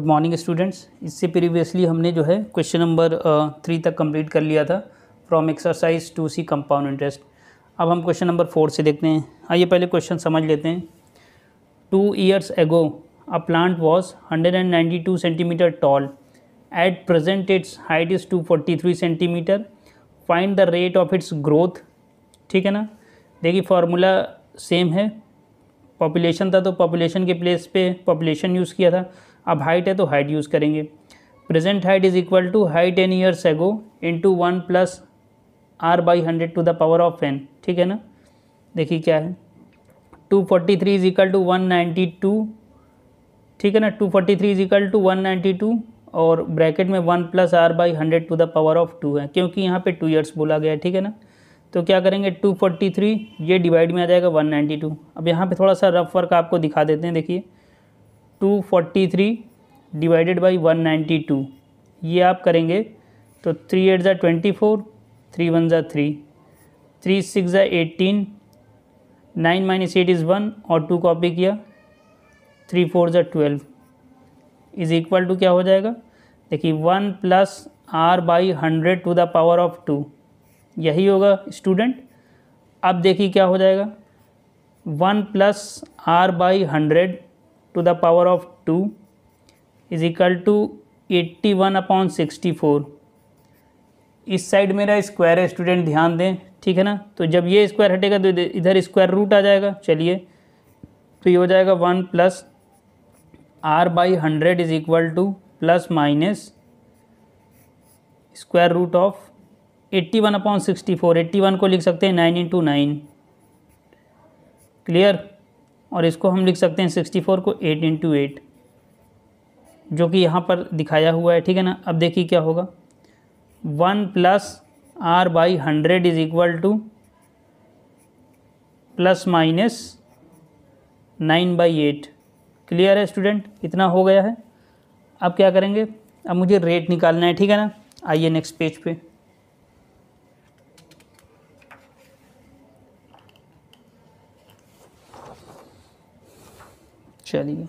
good morning students इससे previously हमने जो है क्वेश्चन नंबर थ्री तक कंप्लीट कर लिया था from exercise two C compound interest अब हम क्वेश्चन नंबर फोर से देखते हैं आइए पहले क्वेश्चन समझ लेते हैं two years ago a plant was hundred and ninety two centimetre tall at present its height is two forty three centimetre find the rate of its growth ठीक है ना देखिए फार्मूला सेम है पॉपुलेशन था तो पॉपुलेशन के place पे population use किया था अब हाइट है तो हाइट यूज़ करेंगे present height is equal to height n years ago into one plus are by hundred to the power of n ठीक है ना देखिए क्या है two forty three is equal to one ninety two ठीक है ना two forty three is equal to one ninety two और ब्रैकेट में one plus are by hundred to the power of two है क्योंकि यहाँ पे टू ईयर्स बोला गया है ठीक है ना तो क्या करेंगे टू फोर्टी थ्री ये डिवाइड में आ जाएगा वन नाइन्टी टू अब यहाँ पे थोड़ा सा रफ वर्क आपको दिखा देते हैं देखिए two forty three divided by one ninety two ये आप करेंगे तो थ्री एट ज़ा ट्वेंटी फोर थ्री वन ज़ा थ्री थ्री सिक्स ज़ा eighteen nine minus eight is one और टू कॉपी किया थ्री फोर ज़ा ट्वेल्व इज़ इक्वल टू क्या हो जाएगा देखिए one plus are by hundred to the power of two यही होगा स्टूडेंट अब देखिए क्या हो जाएगा one plus are by hundred to the power of two is equal to eighty one upon sixty four इस साइड मेरा स्क्वायर है स्टूडेंट ध्यान दें ठीक है ना तो जब ये स्क्वायर हटेगा तो इधर स्क्वायर रूट आ जाएगा चलिए तो ये हो जाएगा one plus are by hundred is equal to plus minus square root of eighty one upon sixty four eighty one को लिख सकते हैं नाइन इंटू नाइन क्लियर और इसको हम लिख सकते हैं सिक्सटी फोर को एट इंटू एट जो कि यहाँ पर दिखाया हुआ है ठीक है ना अब देखिए क्या होगा one plus are by hundred is equal to plus minus nine by eight clear है स्टूडेंट इतना हो गया है अब क्या करेंगे अब मुझे रेट निकालना है ठीक है ना आइए नेक्स्ट पेज पे चलिए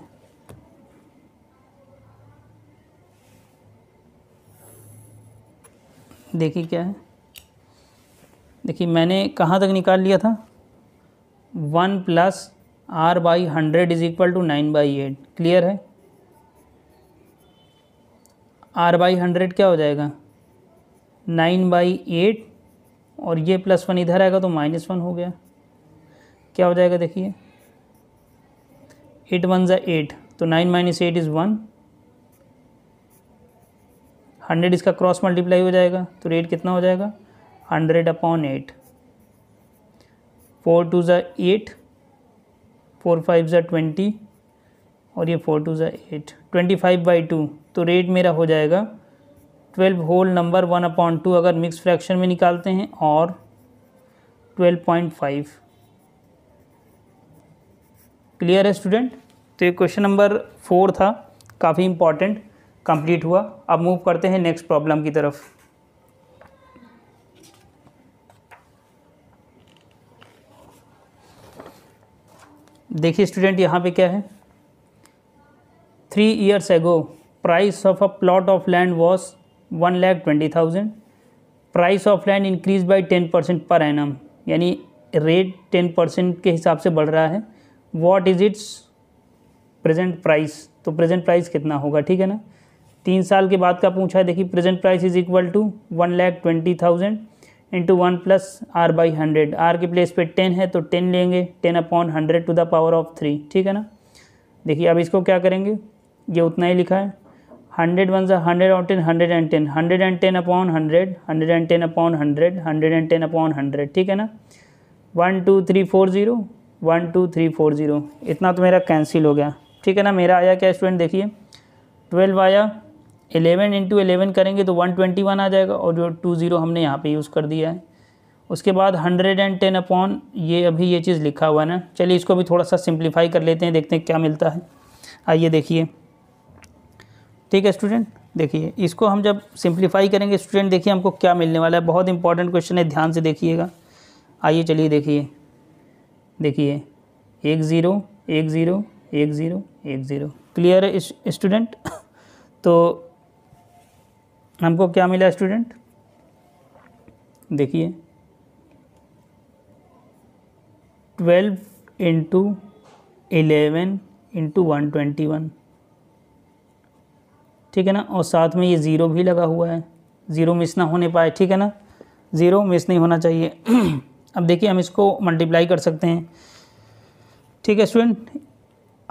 देखिए क्या है देखिए मैंने कहाँ तक निकाल लिया था one plus are by hundred is equal to nine by eight clear है आर बाई हंड्रेड क्या हो जाएगा नाइन बाई एट और ये प्लस वन इधर आएगा तो माइनस वन हो गया क्या हो जाएगा देखिए एट वन ज़ा एट तो nine minus eight is one hundred इसका क्रॉस मल्टीप्लाई हो जाएगा तो रेट कितना हो जाएगा hundred upon eight four two ज़ा एट फोर फाइव ज़ा ट्वेंटी और ये फोर टू ज़ा eight twenty five by two तो रेट मेरा हो जाएगा twelve whole number one upon two अगर मिक्स फ्रैक्शन में निकालते हैं और ट्वेल्व पॉइंट फाइव क्लियर है स्टूडेंट तो ये क्वेश्चन नंबर फोर था काफ़ी इम्पॉर्टेंट कंप्लीट हुआ अब मूव करते हैं नेक्स्ट प्रॉब्लम की तरफ देखिए स्टूडेंट यहाँ पे क्या है three years ago price of a plot of land was one lakh twenty thousand price of land increase by ten percent per annum यानी रेट टेन परसेंट के हिसाब से बढ़ रहा है what is its present price तो प्रेजेंट प्राइस कितना होगा ठीक है ना तीन साल के बाद का पूछा है देखिए present price is equal to one lakh twenty thousand into one plus are by hundred R के प्लेस पे टेन है तो टेन लेंगे ten upon hundred to the power of three ठीक है ना देखिए अब इसको क्या करेंगे ये उतना ही लिखा है हंड्रेड वन सा हंड्रेड और ten hundred and ten hundred and ten upon hundred hundred and ten upon hundred hundred and ten upon hundred ठीक है ना one two three four zero one two three four zero इतना तो मेरा cancel हो गया ठीक है ना मेरा आया क्या स्टूडेंट देखिए ट्वेल्व आया एलेवन इंटू एलेवन करेंगे तो वन ट्वेंटी वन आ जाएगा और जो टू ज़ीरो हमने यहाँ पे यूज़ कर दिया है उसके बाद हंड्रेड एंड टेन अपॉन ये अभी ये चीज़ लिखा हुआ है ना चलिए इसको भी थोड़ा सा सिंप्लीफाई कर लेते हैं देखते हैं क्या मिलता है आइए देखिए ठीक है स्टूडेंट देखिए इसको हम जब सिंप्लीफाई करेंगे स्टूडेंट देखिए हमको क्या मिलने वाला है बहुत इंपॉर्टेंट क्वेश्चन है ध्यान से देखिएगा आइए चलिए देखिए देखिए एक ज़ीरो एक ज़ीरो एक ज़ीरो एक ज़ीरो क्लियर है स्टूडेंट तो हमको क्या मिला स्टूडेंट देखिए twelve into eleven into one twenty one ठीक है ना और साथ में ये ज़ीरो भी लगा हुआ है ज़ीरो मिस ना होने पाए ठीक है ना ज़ीरो मिस नहीं होना चाहिए अब देखिए हम इसको मल्टीप्लाई कर सकते हैं ठीक है स्टूडेंट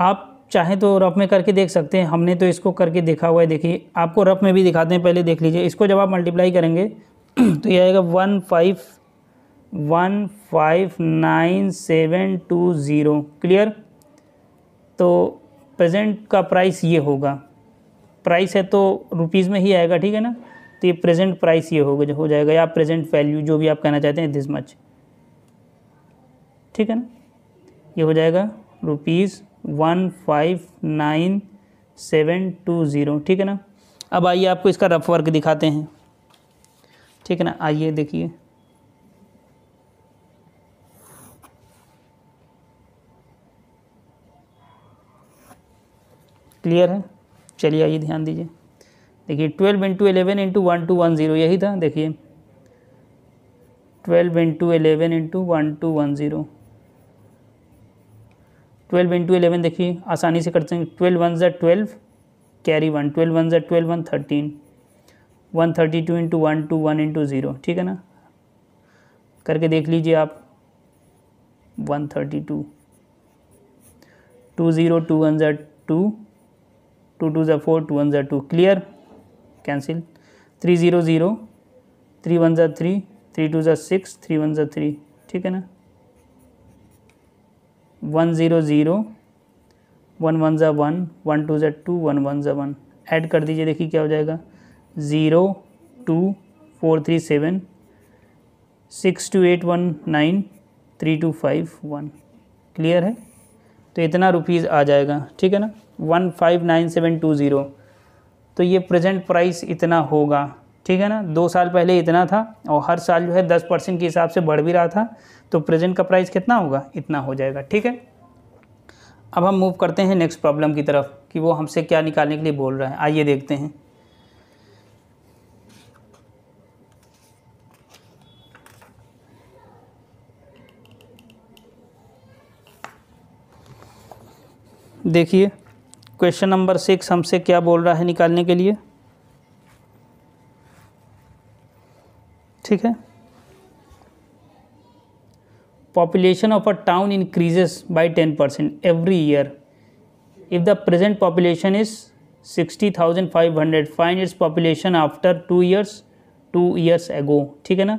आप चाहे तो रफ में करके देख सकते हैं हमने तो इसको करके देखा हुआ है देखिए आपको रफ में भी दिखाते हैं पहले देख लीजिए इसको जब आप मल्टीप्लाई करेंगे तो ये आएगा one five one five nine seven two zero clear तो प्रेजेंट का प्राइस ये होगा प्राइस है तो रुपीज़ में ही आएगा ठीक है ना तो ये प्रेजेंट प्राइस ये होगा जो हो जाएगा या प्रेजेंट वैल्यू जो भी आप कहना चाहते हैं दिस मच ठीक है ना ये हो जाएगा rupees one five nine seven two zero ठीक है ना अब आइए आपको इसका रफ वर्क दिखाते हैं ठीक है ना आइए देखिए क्लियर है चलिए आइए ध्यान दीजिए देखिए twelve into eleven into one two one zero यही था देखिए twelve into eleven into one two one zero twelve into eleven देखिए आसानी से करते हैं ट्वेल्व वन ज़ा twelve carry one twelve one ज़ा twelve one thirteen one thirty two into one two one into zero ठीक है ना करके देख लीजिए आप one thirty two two zero two one ज़ा टू टू टू ज़ा फोर टू वन ज़ा two clear cancel three zero zero three one ज़ा थ्री थ्री टू ज़ा सिक्स थ्री वन ज़ा थ्री ठीक है ना one zero zero one one ज़ा वन वन टू ज़ा टू वन वन ज़ा वन ऐड कर दीजिए देखिए क्या हो जाएगा zero two four three seven six two eight one nine three two five one clear है तो इतना रुपीज़ आ जाएगा ठीक है ना one five nine seven two zero तो ये प्रेजेंट प्राइस इतना होगा ठीक है ना दो साल पहले इतना था और हर साल जो है दस परसेंट के हिसाब से बढ़ भी रहा था तो प्रेजेंट का प्राइस कितना होगा इतना हो जाएगा ठीक है अब हम मूव करते हैं नेक्स्ट प्रॉब्लम की तरफ कि वो हमसे क्या निकालने के लिए बोल रहा है आइए देखते हैं देखिए क्वेश्चन नंबर सिक्स हमसे क्या बोल रहा है निकालने के लिए ठीक है population of a town increases by ten percent every year if the present population is sixty thousand five hundred find its population after two years two years ago ठीक है ना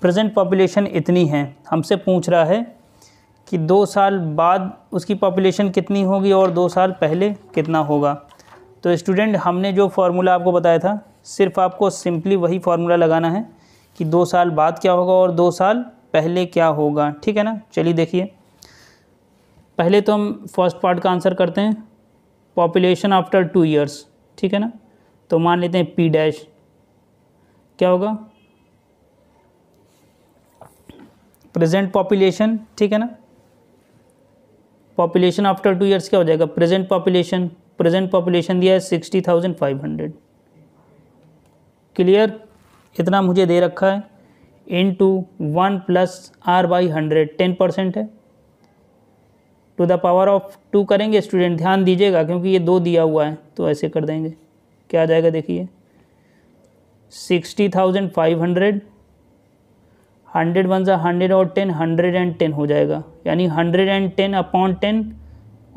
प्रेजेंट पॉपुलेशन इतनी है हमसे पूछ रहा है कि दो साल बाद उसकी पॉपुलेशन कितनी होगी और दो साल पहले कितना होगा तो स्टूडेंट हमने जो फार्मूला आपको बताया था सिर्फ आपको सिंपली वही फार्मूला लगाना है कि दो साल बाद क्या होगा और दो साल पहले क्या होगा ठीक है ना चलिए देखिए पहले तो हम फर्स्ट पार्ट का आंसर करते हैं पॉपुलेशन आफ्टर टू ईयर्स ठीक है ना तो मान लेते हैं पी डैश क्या होगा प्रेजेंट पॉपुलेशन ठीक है ना पॉपुलेशन आफ्टर टू ईयर्स क्या हो जाएगा प्रेजेंट पॉपुलेशन प्रेजेंट पॉपुलेशन दिया है sixty thousand five hundred clear कितना मुझे दे रखा है into one plus are by hundred ten percent है to the power of two करेंगे स्टूडेंट ध्यान दीजिएगा क्योंकि ये दो दिया हुआ है तो ऐसे कर देंगे क्या आ जाएगा देखिए sixty thousand five hundred hundred one ज़ा हंड्रेड और टेन हंड्रेड एंड टेन हो जाएगा यानी hundred and ten upon ten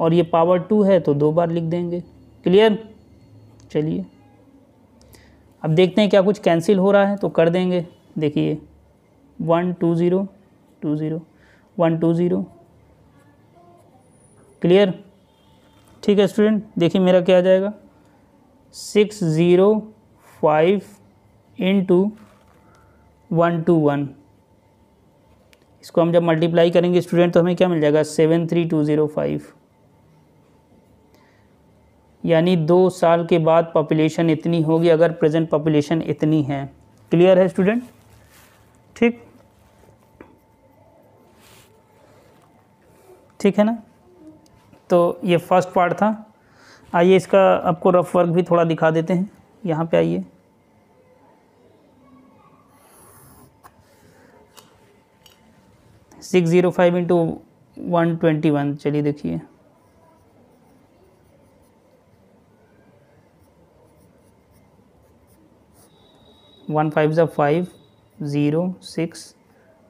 और ये पावर टू है तो दो बार लिख देंगे क्लियर चलिए अब देखते हैं क्या कुछ कैंसिल हो रहा है तो कर देंगे देखिए one two zero two zero one two zero clear ठीक है स्टूडेंट देखिए मेरा क्या आ जाएगा six zero five into one two one इसको हम जब मल्टीप्लाई करेंगे स्टूडेंट तो हमें क्या मिल जाएगा seven three two zero five यानी दो साल के बाद पॉपुलेशन इतनी होगी अगर प्रेजेंट पॉपुलेशन इतनी है क्लियर है स्टूडेंट ठीक ठीक है ना तो ये फर्स्ट पार्ट था आइए इसका आपको रफ वर्क भी थोड़ा दिखा देते हैं यहाँ पे आइए six zero five into one twenty one चलिए देखिए वन फाइव ज़ा five zero six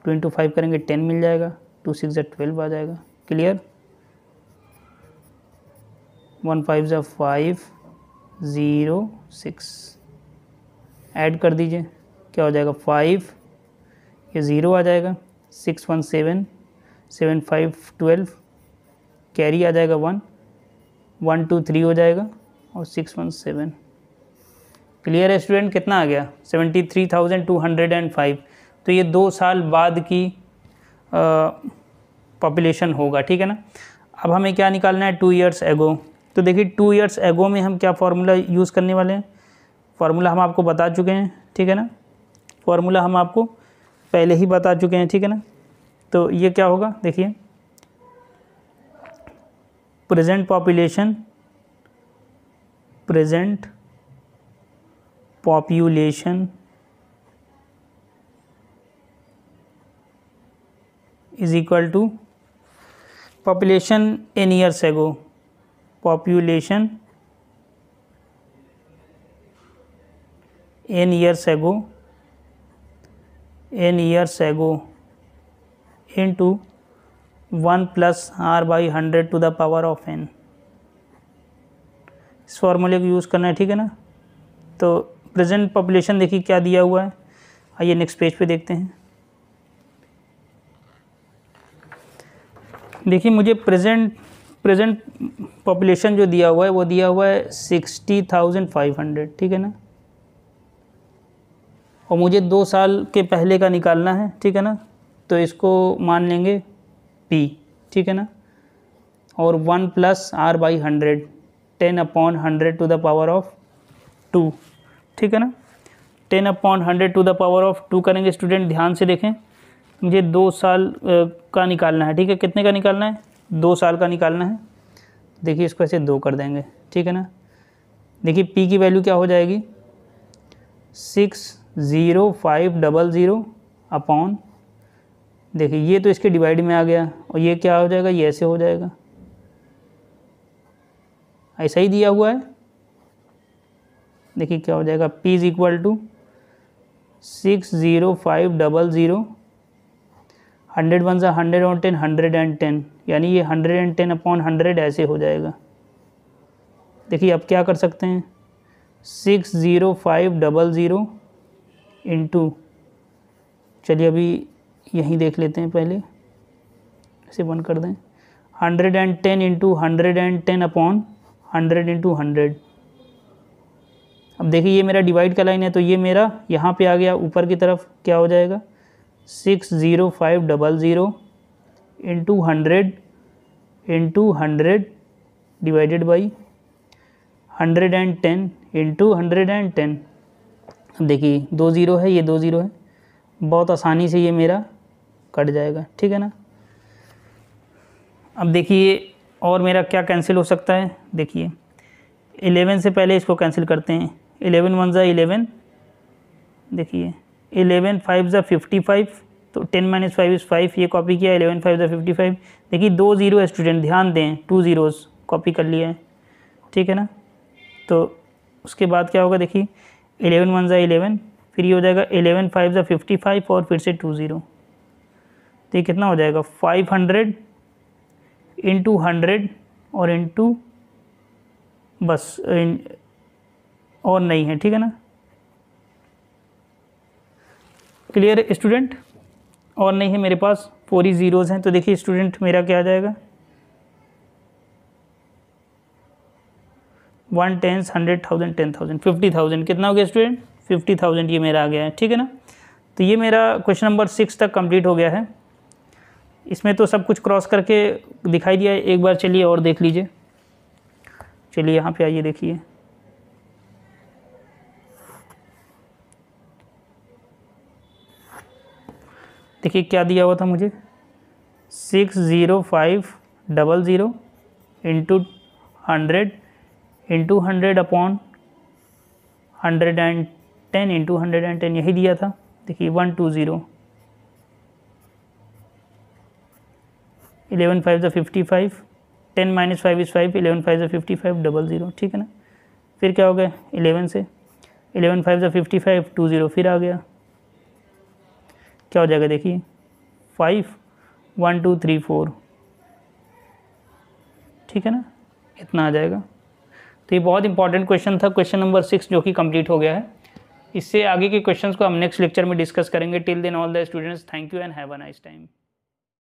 two into five करेंगे टेन मिल जाएगा टू सिक्स ज़ा ट्वेल्व आ जाएगा क्लियर वन फाइव ज़ा फाइव ज़ीरो सिक्स ऐड कर दीजिए क्या हो जाएगा फाइव ये ज़ीरो आ जाएगा six one seven seven five twelve carry आ जाएगा वन वन टू थ्री हो जाएगा और सिक्स वन सेवन क्लियर है स्टूडेंट कितना आ गया seventy three thousand two hundred and five तो ये दो साल बाद की पॉपुलेशन होगा ठीक है ना अब हमें क्या निकालना है टू इयर्स एगो तो देखिए टू इयर्स एगो में हम क्या फार्मूला यूज़ करने वाले हैं फार्मूला हम आपको बता चुके हैं ठीक है ना फार्मूला हम आपको पहले ही बता चुके हैं ठीक है ना तो ये क्या होगा देखिए present population present population is equal to population in years ago population n years ago n years ago into 1 plus r by 100 to the power of n इस फॉर्मूले को यूज़ करना है ठीक है ना तो प्रेजेंट पॉपुलेशन देखिए क्या दिया हुआ है आइए नेक्स्ट पेज पे देखते हैं देखिए मुझे प्रेजेंट प्रेजेंट पॉपुलेशन जो दिया हुआ है वो दिया हुआ है सिक्सटी थाउजेंड फाइव हंड्रेड ठीक है ना और मुझे दो साल के पहले का निकालना है ठीक है ना तो इसको मान लेंगे पी ठीक है ना और one plus are by hundred ten upon hundred to the power of two ठीक है ना ten upon hundred to the power of two करेंगे स्टूडेंट ध्यान से देखें मुझे दो साल का निकालना है ठीक है कितने का निकालना है दो साल का निकालना है देखिए इसको ऐसे दो कर देंगे ठीक है ना देखिए पी की वैल्यू क्या हो जाएगी six zero five double zero upon देखिए ये तो इसके डिवाइड में आ गया और ये क्या हो जाएगा ये ऐसे हो जाएगा ऐसा ही दिया हुआ है देखिए क्या हो जाएगा P is equal to six zero five double zero hundred one सा हंड्रेड और टेन हंड्रेड एंड टेन यानी ये hundred and ten upon hundred ऐसे हो जाएगा देखिए अब क्या कर सकते हैं six zero five double zero into चलिए अभी यहीं देख लेते हैं पहले इसे बंद कर दें hundred and ten into hundred and ten upon hundred into hundred अब देखिए ये मेरा डिवाइड का लाइन है तो ये मेरा यहाँ पे आ गया ऊपर की तरफ क्या हो जाएगा six zero five double zero into hundred into hundred divided by hundred and ten into hundred and ten देखिए दो ज़ीरो है ये दो ज़ीरो है बहुत आसानी से ये मेरा कट जाएगा ठीक है ना अब देखिए और मेरा क्या कैंसिल हो सकता है देखिए एलेवन से पहले इसको कैंसिल करते हैं इलेवन वन ज़ा इलेवन देखिए इलेवन फाइव ज़ा फिफ्टी फाइव तो ten minus five is five ये कॉपी किया एलेवन फाइव ज़ा फिफ्टी फाइव देखिए दो ज़ीरो स्टूडेंट ध्यान दें टू ज़ीरोज़ कॉपी कर लिया है ठीक है ना तो उसके बाद क्या होगा देखिए इलेवन वन ज़ा इलेवन फिर ये हो जाएगा एलेवन फाइव ज़ा फिफ्टी फाइव और फिर से टू ज़ीरो तो ये कितना हो जाएगा फाइव हंड्रेड इंटू हंड्रेड और इंटू बस ऑन नहीं है ठीक है ना क्लियर स्टूडेंट और नहीं है मेरे पास फोर ही ज़ीरोज़ हैं तो देखिए स्टूडेंट मेरा क्या आ जाएगा one tens hundred thousand ten thousand fifty thousand कितना हो गया स्टूडेंट फिफ्टी थाउजेंड ये मेरा आ गया है ठीक है ना तो ये मेरा क्वेश्चन नंबर सिक्स तक कंप्लीट हो गया है इसमें तो सब कुछ क्रॉस करके दिखाई दिया है एक बार चलिए और देख लीजिए चलिए यहाँ पे आइए देखिए देखिए क्या दिया हुआ था मुझे six zero five double zero into hundred into hundred upon hundred and ten into hundred and ten यही दिया था देखिए one two zero eleven five ज़ा fifty five ten minus five is five eleven five ज़ा fifty five double zero ठीक है ना फिर क्या हो गया इलेवन से इलेवन फाइव ज़ा फिफ्टी फाइव टू ज़ीरो फिर आ गया क्या हो जाएगा देखिए five one two three four ठीक है ना इतना आ जाएगा तो ये बहुत इंपॉर्टेंट क्वेश्चन था क्वेश्चन नंबर सिक्स जो कि कंप्लीट हो गया है इससे आगे के क्वेश्चंस को हम नेक्स्ट लेक्चर में डिस्कस करेंगे till then all the students thank you and have a nice time